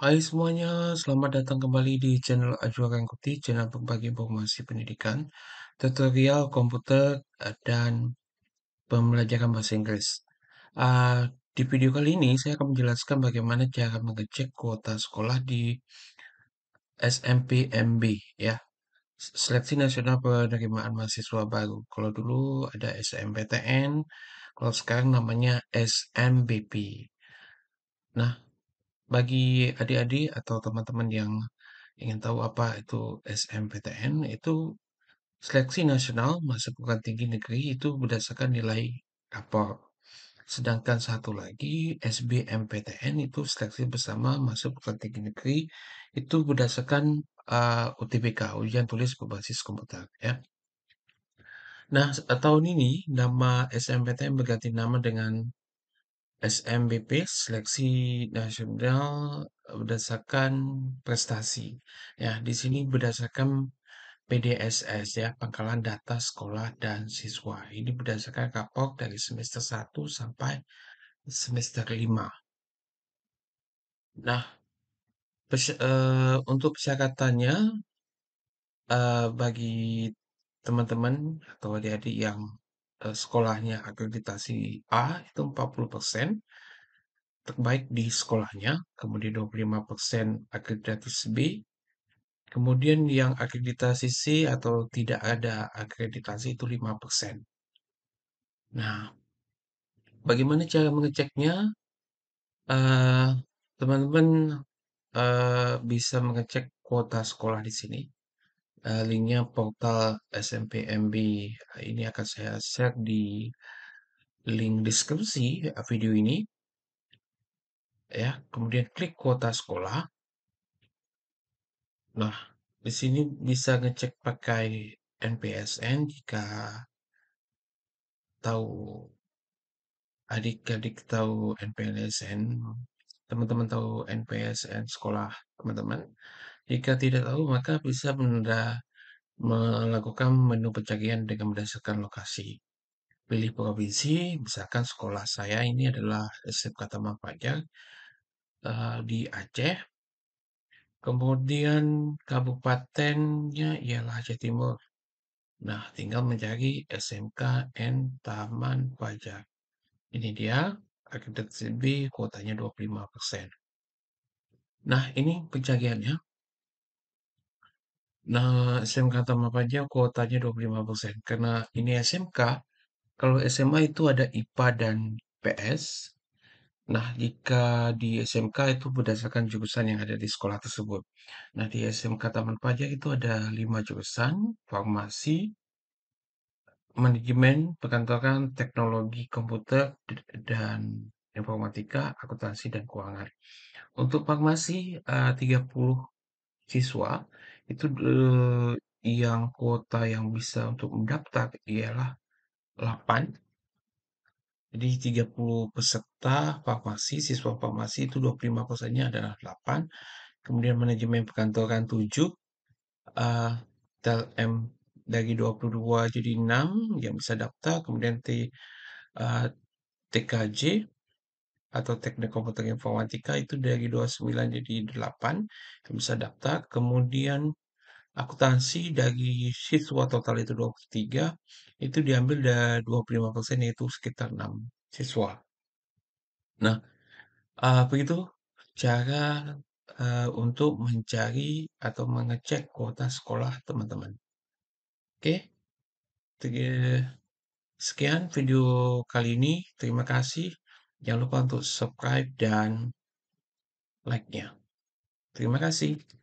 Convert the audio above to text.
Hai semuanya, selamat datang kembali di channel Ajwa Rangkuti, channel berbagi informasi pendidikan, tutorial komputer, eh, dan pembelajaran bahasa Inggris. Eh, di video kali ini, saya akan menjelaskan bagaimana cara mengecek kuota sekolah di SMPMB, ya. Seleksi Nasional Penerimaan Mahasiswa Baru. Kalau dulu ada SMPTN, kalau sekarang namanya SMBP. Nah, bagi adik-adik atau teman-teman yang ingin tahu apa itu SMPTN itu seleksi nasional masuk perguruan tinggi negeri itu berdasarkan nilai rapor. Sedangkan satu lagi SBMPTN itu seleksi bersama masuk perguruan tinggi negeri itu berdasarkan uh, eh, UTBK ujian tulis berbasis komputer ya. Nah, tahun ini nama SMPTN berganti nama dengan SMBP seleksi nasional berdasarkan prestasi. Ya, di sini berdasarkan PDSS ya, pangkalan data sekolah dan siswa. Ini berdasarkan kapok dari semester 1 sampai semester 5. Nah, pes uh, untuk persyaratannya uh, bagi teman-teman atau adik-adik yang Eh, sekolahnya akreditasi A itu 40%, terbaik di sekolahnya, kemudian 25% akreditasi B, kemudian yang akreditasi C atau tidak ada akreditasi itu 5%. Nah, bagaimana cara mengeceknya? Eh, teman-teman uh, uh, bisa mengecek kuota sekolah di sini uh, linknya portal SMPMB. Nah, ini akan saya share di link deskripsi eh, video ini. Ya, kemudian klik kuota sekolah. Nah, di sini bisa ngecek pakai NPSN jika tahu adik-adik tahu NPSN, teman-teman tahu NPSN sekolah teman-teman. Jika tidak tahu, maka bisa menunda melakukan menu pencarian dengan berdasarkan lokasi. Pilih provinsi, misalkan sekolah saya ini adalah SMP Katama Pajak eh, di Aceh. Kemudian kabupatennya ialah Aceh Timur. Nah, tinggal mencari SMK N Taman Pajak. Ini dia, akreditasi B kuotanya 25%. Nah, ini pencariannya. Nah, SMK Tama Panjang kuotanya 25%. Karena ini SMK, kalau SMA itu ada IPA dan PS. Nah, jika di SMK itu berdasarkan jurusan yang ada di sekolah tersebut. Nah, di SMK Taman Pajak itu ada lima jurusan, farmasi, manajemen, perkantoran, teknologi komputer, dan informatika, akuntansi, dan keuangan. Untuk farmasi, 30 eh, siswa itu, eh, yang kuota yang bisa untuk mendaftar ialah 8. Jadi 30 peserta farmasi, siswa farmasi itu 25%-nya adalah 8, kemudian manajemen perkantoran 7, uh, eh, TLM dari 22 jadi 6 yang bisa daftar, kemudian T uh, eh, TKJ atau teknik komputer informatika itu dari 29 jadi 8 yang bisa daftar, kemudian akuntansi dari siswa total itu 23, itu diambil dari 25% yaitu sekitar 6 siswa. Nah, uh, begitu cara uh, untuk mencari atau mengecek kuota sekolah teman-teman. Oke, okay. sekian video kali ini. Terima kasih. Jangan lupa untuk subscribe dan like-nya. Terima kasih.